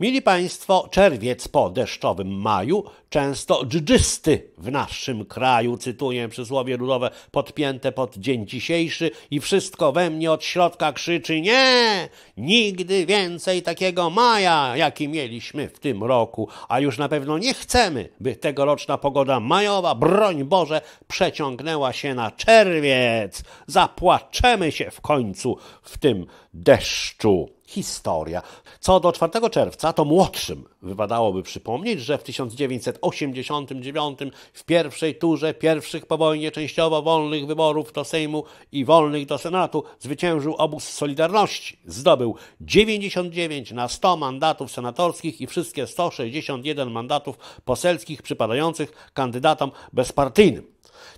Mili Państwo, czerwiec po deszczowym maju, często dżdżysty w naszym kraju, cytuję przysłowie ludowe podpięte pod dzień dzisiejszy i wszystko we mnie od środka krzyczy nie, nigdy więcej takiego maja, jaki mieliśmy w tym roku, a już na pewno nie chcemy, by tegoroczna pogoda majowa, broń Boże, przeciągnęła się na czerwiec. Zapłaczemy się w końcu w tym deszczu historia. Co do 4 czerwca, to młodszym wypadałoby przypomnieć, że w 1989 w pierwszej turze pierwszych po wojnie częściowo wolnych wyborów do Sejmu i wolnych do Senatu zwyciężył obóz Solidarności. Zdobył 99 na 100 mandatów senatorskich i wszystkie 161 mandatów poselskich przypadających kandydatom bezpartyjnym.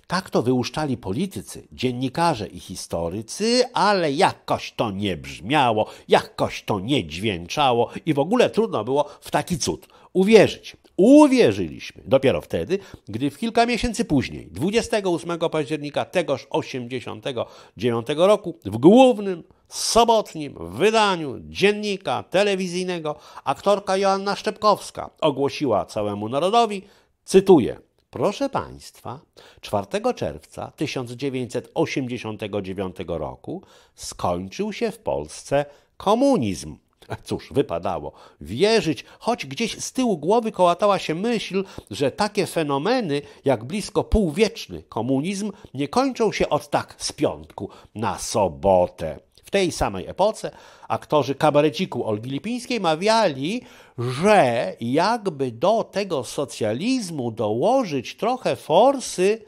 Tak to wyłuszczali politycy, dziennikarze i historycy, ale jakoś to nie brzmiało, jakoś to nie dźwięczało i w ogóle trudno było w taki cud uwierzyć. Uwierzyliśmy dopiero wtedy, gdy w kilka miesięcy później, 28 października tegoż 89 roku, w głównym sobotnim wydaniu dziennika telewizyjnego aktorka Joanna Szczepkowska ogłosiła całemu narodowi, cytuję, Proszę Państwa, 4 czerwca 1989 roku skończył się w Polsce komunizm. Cóż, wypadało wierzyć, choć gdzieś z tyłu głowy kołatała się myśl, że takie fenomeny jak blisko półwieczny komunizm nie kończą się od tak z piątku na sobotę. W tej samej epoce aktorzy kabareciku Olgi Lipińskiej mawiali, że jakby do tego socjalizmu dołożyć trochę forsy,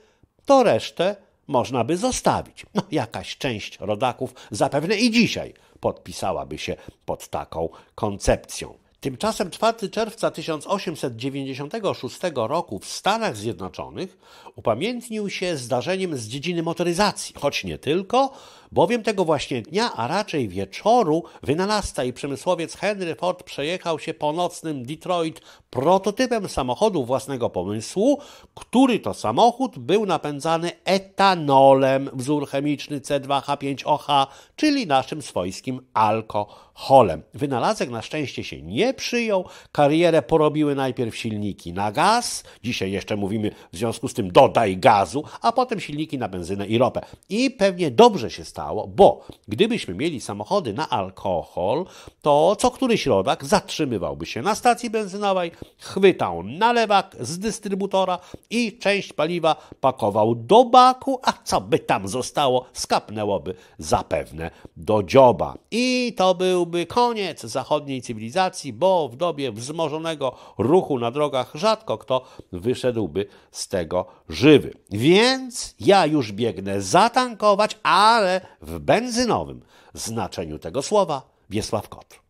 to resztę można by zostawić. No, jakaś część rodaków zapewne i dzisiaj podpisałaby się pod taką koncepcją. Tymczasem 4 czerwca 1896 roku w Stanach Zjednoczonych upamiętnił się zdarzeniem z dziedziny motoryzacji, choć nie tylko, bowiem tego właśnie dnia, a raczej wieczoru, wynalazca i przemysłowiec Henry Ford przejechał się po nocnym Detroit prototypem samochodu własnego pomysłu, który to samochód był napędzany etanolem, wzór chemiczny C2H5OH, czyli naszym swojskim alkoholem. Wynalazek na szczęście się nie przyjął. Karierę porobiły najpierw silniki na gaz, dzisiaj jeszcze mówimy w związku z tym dodaj gazu, a potem silniki na benzynę i ropę. I pewnie dobrze się stało, bo gdybyśmy mieli samochody na alkohol, to co któryś rodak zatrzymywałby się na stacji benzynowej, chwytał nalewak z dystrybutora i część paliwa pakował do baku, a co by tam zostało, skapnęłoby zapewne do dzioba. I to byłby koniec zachodniej cywilizacji bo w dobie wzmożonego ruchu na drogach rzadko kto wyszedłby z tego żywy. Więc ja już biegnę zatankować, ale w benzynowym znaczeniu tego słowa Wiesław Kotr.